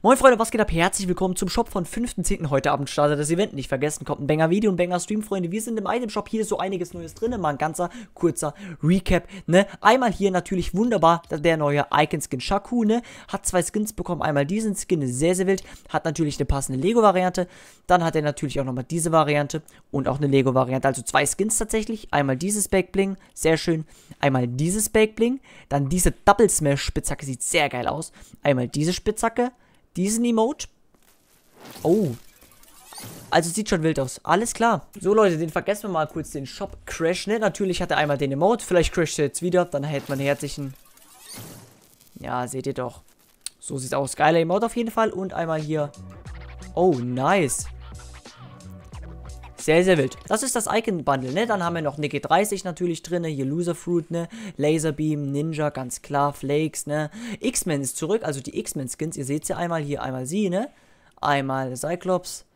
Moin Freunde, was geht ab? Herzlich willkommen zum Shop von 5.10. Heute Abend startet das Event. Nicht vergessen, kommt ein Banger Video und Banger Stream, Freunde. Wir sind im Item Shop. Hier ist so einiges Neues drin. Mal ein ganzer kurzer Recap, ne? Einmal hier natürlich wunderbar der neue Icon Skin Shaku, ne? Hat zwei Skins bekommen. Einmal diesen Skin, sehr, sehr wild. Hat natürlich eine passende Lego-Variante. Dann hat er natürlich auch nochmal diese Variante und auch eine Lego-Variante. Also zwei Skins tatsächlich. Einmal dieses Backbling, sehr schön. Einmal dieses Backbling. Dann diese Double Smash Spitzhacke, sieht sehr geil aus. Einmal diese Spitzhacke diesen Emote. Oh. Also sieht schon wild aus. Alles klar. So Leute, den vergessen wir mal kurz den Shop Crash. Ne? Natürlich hat er einmal den Emote. Vielleicht crasht er jetzt wieder. Dann hält man herzlichen. Ja, seht ihr doch. So sieht's aus. Geiler Emote auf jeden Fall. Und einmal hier. Oh, nice. Sehr, sehr wild. Das ist das Icon-Bundle, ne? Dann haben wir noch eine 30 natürlich drin, ne? hier Loser Fruit, ne? Laserbeam, Ninja, ganz klar, Flakes, ne? X-Men ist zurück, also die X-Men-Skins, ihr seht sie einmal hier, einmal sie, ne? Einmal Cyclops,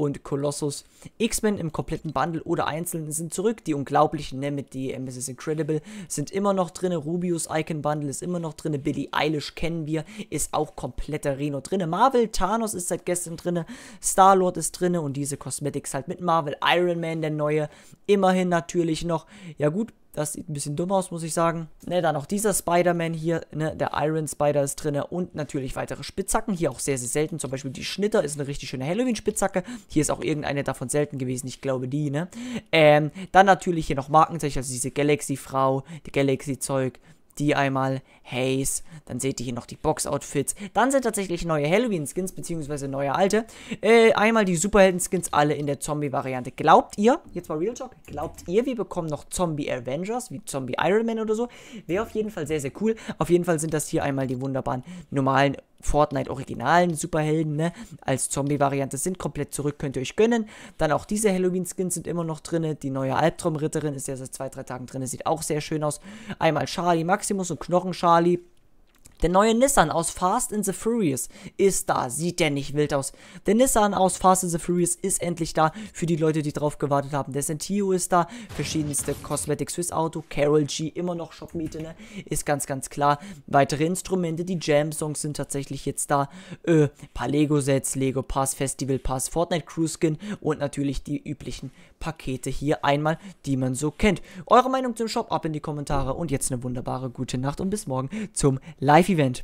und Colossus. X-Men im kompletten Bundle oder einzeln sind zurück. Die Unglaublichen, ne, mit die Mrs. Ähm, Incredible, sind immer noch drin. Rubius Icon Bundle ist immer noch drin. Billie Eilish kennen wir, ist auch kompletter Reno drin. Marvel Thanos ist seit gestern drin. Star-Lord ist drin und diese Cosmetics halt mit Marvel. Iron Man, der neue, immerhin natürlich noch. Ja gut, das sieht ein bisschen dumm aus, muss ich sagen. Ne, dann auch dieser Spider-Man hier, ne, der Iron Spider ist drin und natürlich weitere Spitzhacken. Hier auch sehr, sehr selten. Zum Beispiel die Schnitter ist eine richtig schöne Halloween-Spitzhacke. Hier ist auch irgendeine davon selten gewesen. Ich glaube die, ne. Ähm, dann natürlich hier noch Markenzeichen, also diese Galaxy-Frau, die Galaxy-Zeug, die einmal Haze, dann seht ihr hier noch die Box-Outfits, dann sind tatsächlich neue Halloween-Skins, beziehungsweise neue alte, äh, einmal die Superhelden-Skins, alle in der Zombie-Variante. Glaubt ihr, jetzt mal Real Talk, glaubt ihr, wir bekommen noch Zombie-Avengers, wie Zombie-Iron Man oder so? Wäre auf jeden Fall sehr, sehr cool. Auf jeden Fall sind das hier einmal die wunderbaren normalen Fortnite-originalen Superhelden, ne, als Zombie-Variante sind. Komplett zurück könnt ihr euch gönnen. Dann auch diese Halloween-Skins sind immer noch drin. Die neue Albtraumritterin ist ja seit zwei, drei Tagen drin. Sieht auch sehr schön aus. Einmal Charlie Maximus und Knochen-Charlie. Der neue Nissan aus Fast and the Furious ist da. Sieht der nicht wild aus? Der Nissan aus Fast and the Furious ist endlich da für die Leute, die drauf gewartet haben. Der Sentio ist da, verschiedenste Cosmetics fürs Auto, Carol G, immer noch Shopmiete, ne? Ist ganz, ganz klar. Weitere Instrumente, die Jam-Songs sind tatsächlich jetzt da. Äh, paar Lego-Sets, Lego Pass, Festival Pass, Fortnite Crew Skin und natürlich die üblichen Pakete hier einmal, die man so kennt. Eure Meinung zum Shop ab in die Kommentare und jetzt eine wunderbare gute Nacht und bis morgen zum Live. event